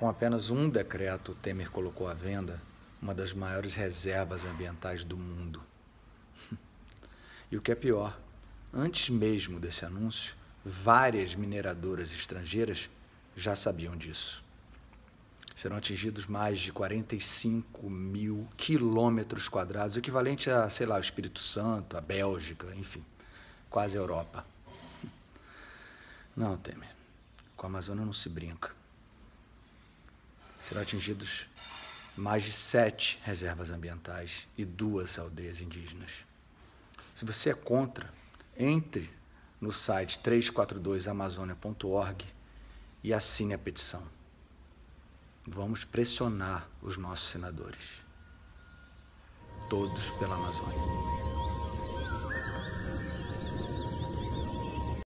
Com apenas um decreto, Temer colocou à venda uma das maiores reservas ambientais do mundo. E o que é pior, antes mesmo desse anúncio, várias mineradoras estrangeiras já sabiam disso. Serão atingidos mais de 45 mil quilômetros quadrados, equivalente a, sei lá, o Espírito Santo, a Bélgica, enfim, quase a Europa. Não, Temer, com a Amazônia não se brinca serão atingidos mais de sete reservas ambientais e duas aldeias indígenas. Se você é contra, entre no site 342amazônia.org e assine a petição. Vamos pressionar os nossos senadores. Todos pela Amazônia.